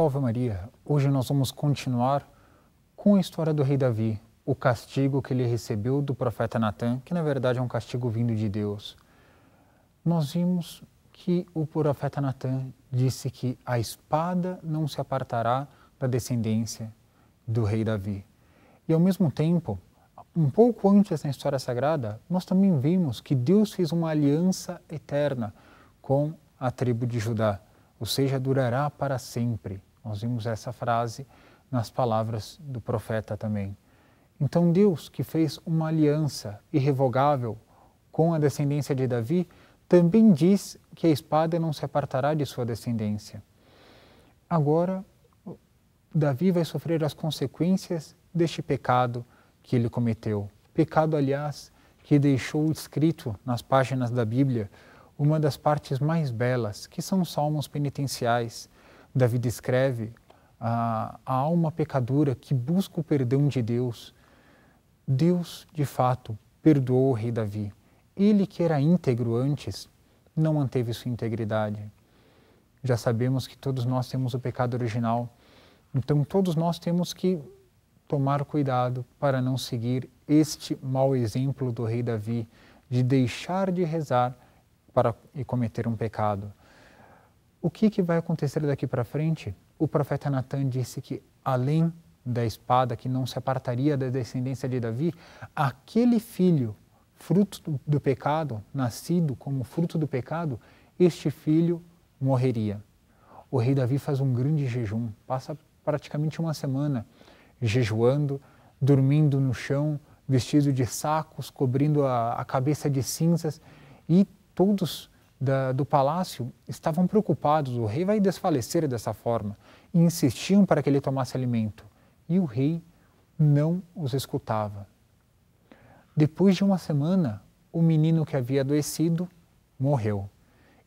Salve Maria! Hoje nós vamos continuar com a história do rei Davi, o castigo que ele recebeu do profeta Natan, que na verdade é um castigo vindo de Deus. Nós vimos que o profeta Natan disse que a espada não se apartará da descendência do rei Davi. E ao mesmo tempo, um pouco antes da história sagrada, nós também vimos que Deus fez uma aliança eterna com a tribo de Judá, ou seja, durará para sempre. Nós vimos essa frase nas palavras do profeta também. Então, Deus, que fez uma aliança irrevogável com a descendência de Davi, também diz que a espada não se apartará de sua descendência. Agora, Davi vai sofrer as consequências deste pecado que ele cometeu. Pecado, aliás, que deixou escrito nas páginas da Bíblia uma das partes mais belas, que são os salmos penitenciais, Davi descreve, a, a alma pecadora que busca o perdão de Deus. Deus, de fato, perdoou o rei Davi. Ele que era íntegro antes, não manteve sua integridade. Já sabemos que todos nós temos o pecado original, então todos nós temos que tomar cuidado para não seguir este mau exemplo do rei Davi de deixar de rezar para e cometer um pecado o que, que vai acontecer daqui para frente? O profeta Natan disse que, além da espada que não se apartaria da descendência de Davi, aquele filho, fruto do pecado, nascido como fruto do pecado, este filho morreria. O rei Davi faz um grande jejum, passa praticamente uma semana jejuando, dormindo no chão, vestido de sacos, cobrindo a, a cabeça de cinzas e todos da, do palácio estavam preocupados: o rei vai desfalecer dessa forma. E insistiam para que ele tomasse alimento. E o rei não os escutava. Depois de uma semana, o menino que havia adoecido morreu.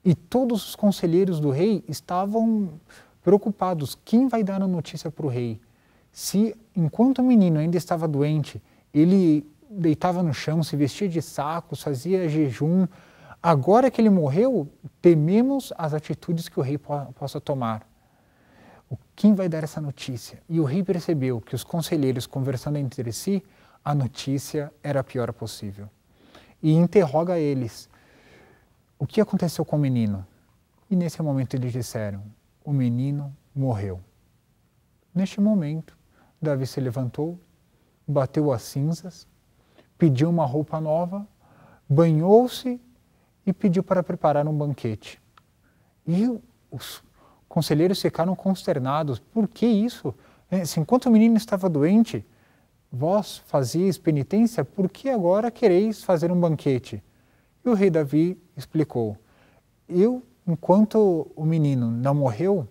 E todos os conselheiros do rei estavam preocupados: quem vai dar a notícia para o rei? Se, enquanto o menino ainda estava doente, ele deitava no chão, se vestia de sacos, fazia jejum, Agora que ele morreu, tememos as atitudes que o rei possa tomar. quem vai dar essa notícia? E o rei percebeu que os conselheiros conversando entre si, a notícia era a pior possível. E interroga eles: O que aconteceu com o menino? E nesse momento eles disseram: O menino morreu. Neste momento, Davi se levantou, bateu as cinzas, pediu uma roupa nova, banhou-se e pediu para preparar um banquete. E os conselheiros ficaram consternados. Por que isso? É, se enquanto o menino estava doente, vós fazíeis penitência, por que agora quereis fazer um banquete? E o rei Davi explicou: Eu, enquanto o menino não morreu,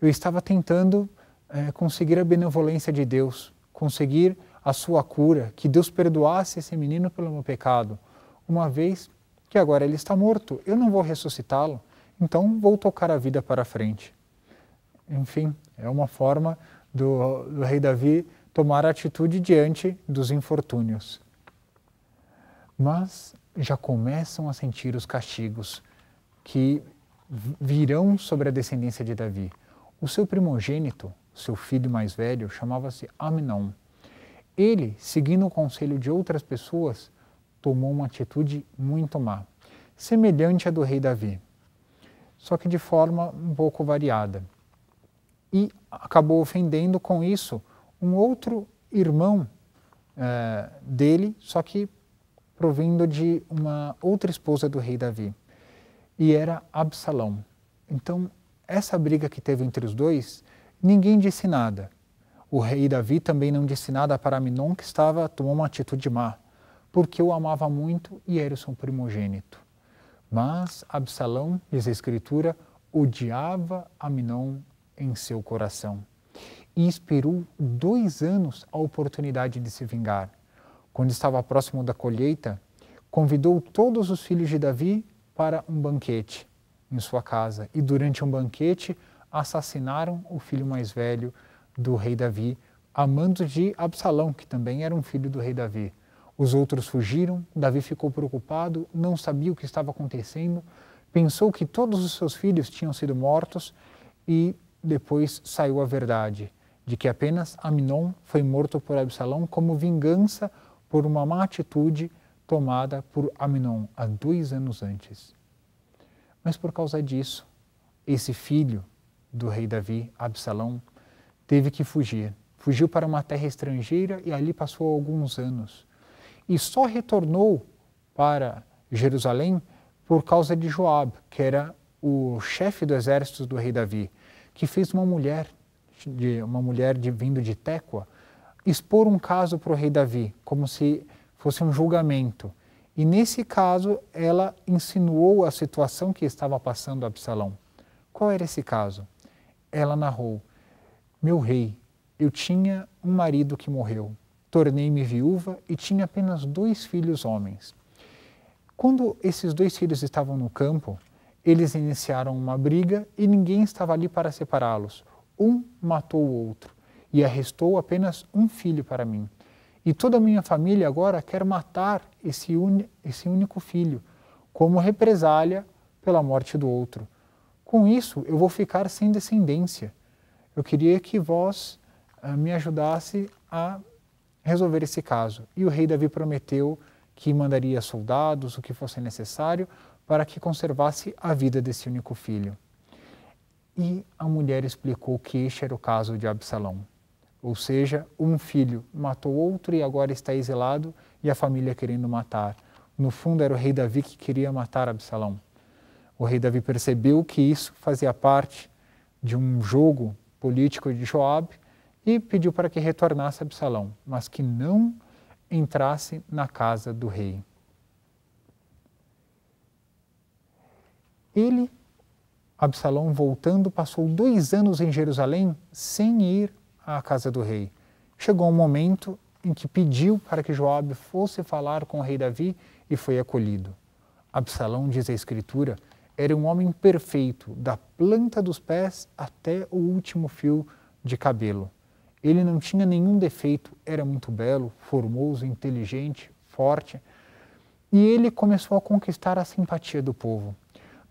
eu estava tentando é, conseguir a benevolência de Deus, conseguir a sua cura, que Deus perdoasse esse menino pelo meu pecado. Uma vez que agora ele está morto, eu não vou ressuscitá-lo, então vou tocar a vida para frente. Enfim, é uma forma do, do rei Davi tomar atitude diante dos infortúnios. Mas já começam a sentir os castigos que virão sobre a descendência de Davi. O seu primogênito, seu filho mais velho, chamava-se Amnon. Ele, seguindo o conselho de outras pessoas, tomou uma atitude muito má, semelhante à do rei Davi, só que de forma um pouco variada. E acabou ofendendo com isso um outro irmão eh, dele, só que provindo de uma outra esposa do rei Davi, e era Absalão. Então, essa briga que teve entre os dois, ninguém disse nada. O rei Davi também não disse nada para Minon, que estava tomou uma atitude má porque o amava muito e era o seu primogênito. Mas Absalão, diz a Escritura, odiava Aminon em seu coração e esperou dois anos a oportunidade de se vingar. Quando estava próximo da colheita, convidou todos os filhos de Davi para um banquete em sua casa e durante um banquete assassinaram o filho mais velho do rei Davi, amando de Absalão, que também era um filho do rei Davi. Os outros fugiram, Davi ficou preocupado, não sabia o que estava acontecendo, pensou que todos os seus filhos tinham sido mortos e depois saiu a verdade de que apenas Aminon foi morto por Absalão como vingança por uma má atitude tomada por Aminon há dois anos antes. Mas por causa disso, esse filho do rei Davi, Absalão, teve que fugir. Fugiu para uma terra estrangeira e ali passou alguns anos e só retornou para Jerusalém por causa de Joab, que era o chefe do exército do rei Davi, que fez uma mulher, de, uma mulher de, vindo de Tecoa, expor um caso para o rei Davi, como se fosse um julgamento. E nesse caso, ela insinuou a situação que estava passando Absalão. Qual era esse caso? Ela narrou: Meu rei, eu tinha um marido que morreu tornei-me viúva e tinha apenas dois filhos homens. Quando esses dois filhos estavam no campo, eles iniciaram uma briga e ninguém estava ali para separá-los. Um matou o outro e arrestou apenas um filho para mim. E toda a minha família agora quer matar esse, esse único filho, como represália pela morte do outro. Com isso, eu vou ficar sem descendência. Eu queria que vós ah, me ajudasse a resolver esse caso. E o rei Davi prometeu que mandaria soldados, o que fosse necessário, para que conservasse a vida desse único filho. E a mulher explicou que este era o caso de Absalão. Ou seja, um filho matou outro e agora está exilado e a família querendo matar. No fundo, era o rei Davi que queria matar Absalão. O rei Davi percebeu que isso fazia parte de um jogo político de Joabe e pediu para que retornasse a Absalão, mas que não entrasse na casa do rei. Ele, Absalão, voltando, passou dois anos em Jerusalém sem ir à casa do rei. Chegou um momento em que pediu para que Joabe fosse falar com o rei Davi e foi acolhido. Absalão, diz a Escritura, era um homem perfeito, da planta dos pés até o último fio de cabelo. Ele não tinha nenhum defeito, era muito belo, formoso, inteligente, forte. E ele começou a conquistar a simpatia do povo.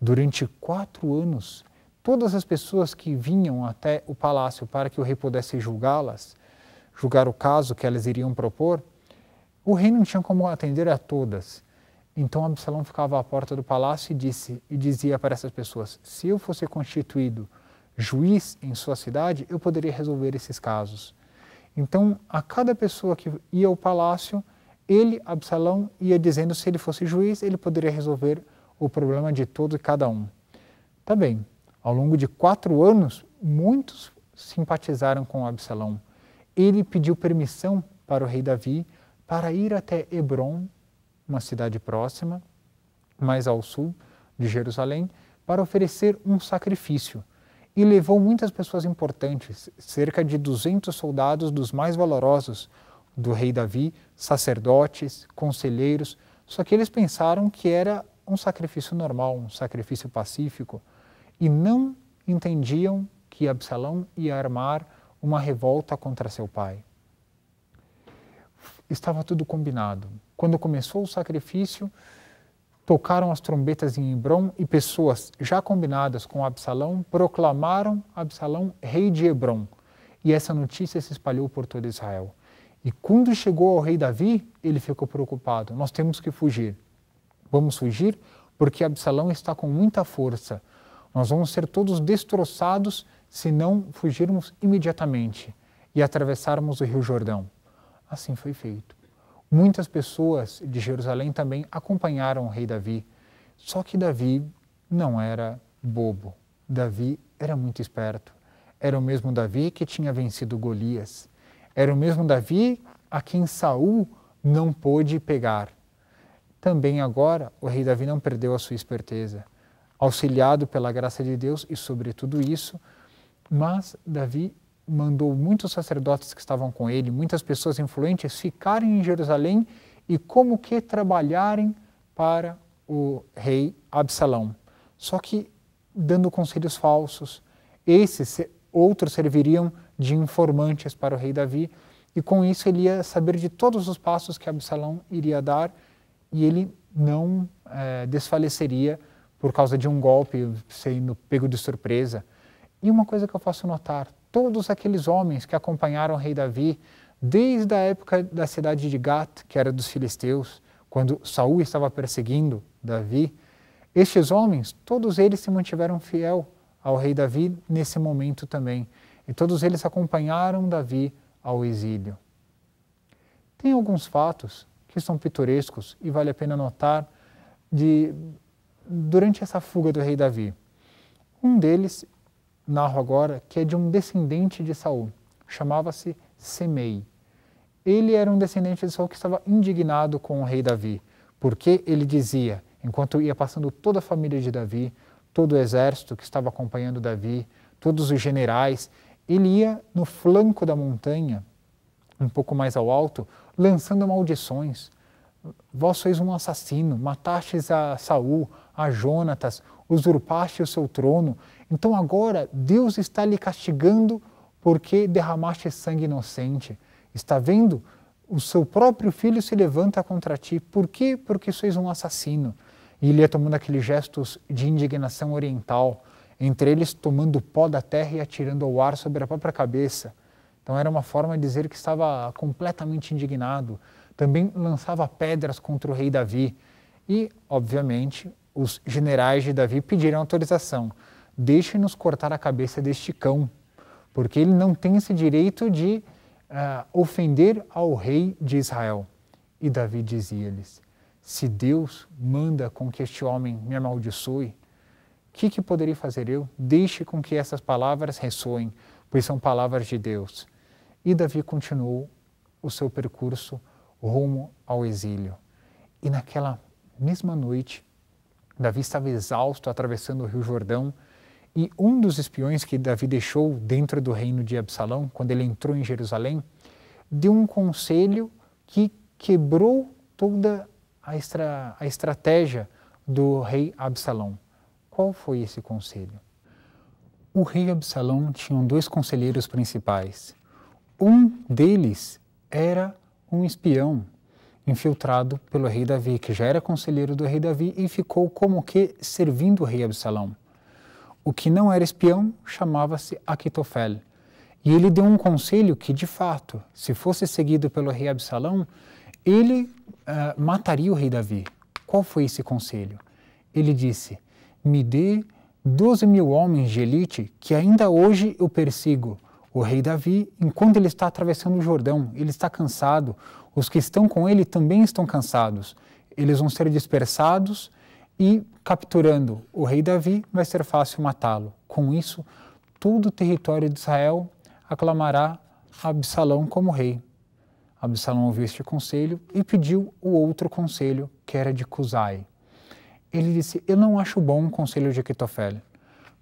Durante quatro anos, todas as pessoas que vinham até o palácio para que o rei pudesse julgá-las, julgar o caso que elas iriam propor, o rei não tinha como atender a todas. Então Absalão ficava à porta do palácio e, disse, e dizia para essas pessoas: Se eu fosse constituído juiz em sua cidade, eu poderia resolver esses casos. Então, a cada pessoa que ia ao palácio, ele, Absalão, ia dizendo se ele fosse juiz, ele poderia resolver o problema de todo e cada um. Tá bem, ao longo de quatro anos, muitos simpatizaram com Absalão. Ele pediu permissão para o rei Davi para ir até Hebron, uma cidade próxima, mais ao sul de Jerusalém, para oferecer um sacrifício e levou muitas pessoas importantes, cerca de 200 soldados dos mais valorosos do rei Davi, sacerdotes, conselheiros, só que eles pensaram que era um sacrifício normal, um sacrifício pacífico, e não entendiam que Absalão ia armar uma revolta contra seu pai. Estava tudo combinado. Quando começou o sacrifício, tocaram as trombetas em Hebron e pessoas já combinadas com Absalão proclamaram Absalão rei de Hebron. E essa notícia se espalhou por todo Israel. E quando chegou ao rei Davi, ele ficou preocupado. Nós temos que fugir. Vamos fugir porque Absalão está com muita força. Nós vamos ser todos destroçados se não fugirmos imediatamente e atravessarmos o Rio Jordão. Assim foi feito. Muitas pessoas de Jerusalém também acompanharam o rei Davi. Só que Davi não era bobo. Davi era muito esperto. Era o mesmo Davi que tinha vencido Golias. Era o mesmo Davi a quem Saul não pôde pegar. Também agora o rei Davi não perdeu a sua esperteza, auxiliado pela graça de Deus e sobre tudo isso, mas Davi mandou muitos sacerdotes que estavam com ele, muitas pessoas influentes, ficarem em Jerusalém e como que trabalharem para o rei Absalão. Só que dando conselhos falsos. Esses outros serviriam de informantes para o rei Davi e com isso ele ia saber de todos os passos que Absalão iria dar e ele não é, desfaleceria por causa de um golpe, sendo pego de surpresa. E uma coisa que eu posso notar todos aqueles homens que acompanharam o rei Davi desde a época da cidade de Gat, que era dos filisteus, quando Saul estava perseguindo Davi. Estes homens, todos eles se mantiveram fiel ao rei Davi nesse momento também, e todos eles acompanharam Davi ao exílio. Tem alguns fatos que são pitorescos e vale a pena notar de durante essa fuga do rei Davi. Um deles narro agora, que é de um descendente de Saul. Chamava-se Semei. Ele era um descendente de Saul que estava indignado com o rei Davi, porque ele dizia, enquanto ia passando toda a família de Davi, todo o exército que estava acompanhando Davi, todos os generais, ele ia no flanco da montanha, um pouco mais ao alto, lançando maldições. Vós sois um assassino, matastes a Saul, a Jonatas, usurpaste o seu trono. Então agora Deus está lhe castigando porque derramaste sangue inocente. Está vendo? O seu próprio filho se levanta contra ti. Por quê? Porque sois um assassino. E ele ia é tomando aqueles gestos de indignação oriental, entre eles tomando o pó da terra e atirando ao ar sobre a própria cabeça. Então era uma forma de dizer que estava completamente indignado. Também lançava pedras contra o rei Davi. E, obviamente, os generais de Davi pediram autorização: deixe-nos cortar a cabeça deste cão, porque ele não tem esse direito de uh, ofender ao rei de Israel. E Davi dizia-lhes: se Deus manda com que este homem me amaldiçoe, o que, que poderei fazer eu? Deixe com que essas palavras ressoem, pois são palavras de Deus. E Davi continuou o seu percurso rumo ao exílio. E naquela mesma noite, Davi estava exausto atravessando o Rio Jordão e um dos espiões que Davi deixou dentro do reino de Absalão, quando ele entrou em Jerusalém, deu um conselho que quebrou toda a, estra a estratégia do rei Absalão. Qual foi esse conselho? O rei Absalão tinha dois conselheiros principais. Um deles era um espião infiltrado pelo rei Davi, que já era conselheiro do rei Davi e ficou como que servindo o rei Absalão. O que não era espião chamava-se Aquitofel. E ele deu um conselho que, de fato, se fosse seguido pelo rei Absalão, ele uh, mataria o rei Davi. Qual foi esse conselho? Ele disse: Me dê 12 mil homens de elite que ainda hoje eu persigo. O rei Davi, enquanto ele está atravessando o Jordão, ele está cansado, os que estão com ele também estão cansados. Eles vão ser dispersados e, capturando o rei Davi, vai ser fácil matá-lo. Com isso, todo o território de Israel aclamará Absalão como rei. Absalão ouviu este conselho e pediu o outro conselho, que era de Cusai. Ele disse: Eu não acho bom o conselho de Aquitofel,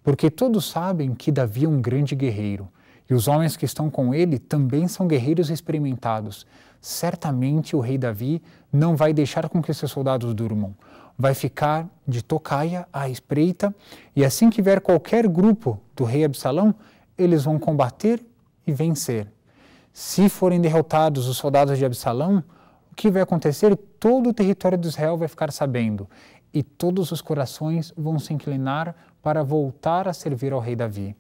porque todos sabem que Davi é um grande guerreiro e os homens que estão com ele também são guerreiros experimentados. Certamente o rei Davi não vai deixar com que seus soldados durmam. Vai ficar de tocaia à espreita, e assim que vier qualquer grupo do rei Absalão, eles vão combater e vencer. Se forem derrotados os soldados de Absalão, o que vai acontecer? Todo o território de Israel vai ficar sabendo, e todos os corações vão se inclinar para voltar a servir ao rei Davi.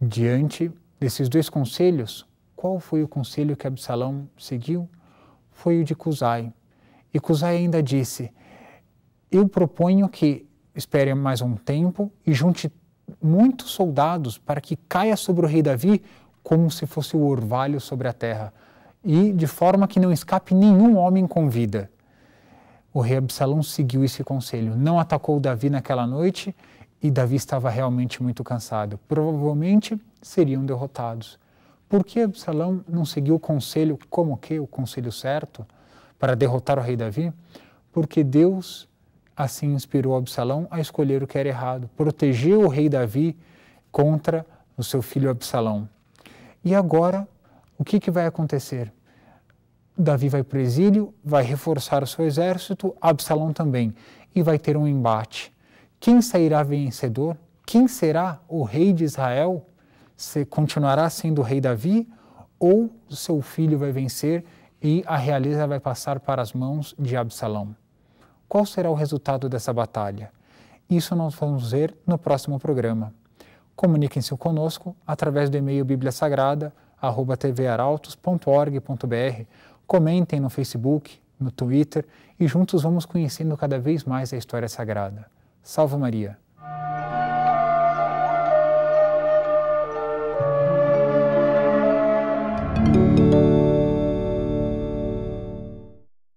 Diante desses dois conselhos, qual foi o conselho que Absalão seguiu? Foi o de Cusai. E Cusai ainda disse: Eu proponho que espere mais um tempo e junte muitos soldados para que caia sobre o rei Davi como se fosse o orvalho sobre a terra, e de forma que não escape nenhum homem com vida. O rei Absalão seguiu esse conselho, não atacou Davi naquela noite e Davi estava realmente muito cansado. Provavelmente seriam derrotados. Por que Absalão não seguiu o conselho, como que o conselho certo, para derrotar o rei Davi? Porque Deus assim inspirou Absalão a escolher o que era errado, protegeu o rei Davi contra o seu filho Absalão. E agora, o que, que vai acontecer? Davi vai para o exílio, vai reforçar o seu exército, Absalão também, e vai ter um embate. Quem sairá vencedor? Quem será o rei de Israel? Se continuará sendo o rei Davi ou seu filho vai vencer e a realeza vai passar para as mãos de Absalão? Qual será o resultado dessa batalha? Isso nós vamos ver no próximo programa. Comuniquem-se conosco através do e-mail bibliasagrada@tvarautos.org.br. Comentem no Facebook, no Twitter e juntos vamos conhecendo cada vez mais a história sagrada. Salve Maria!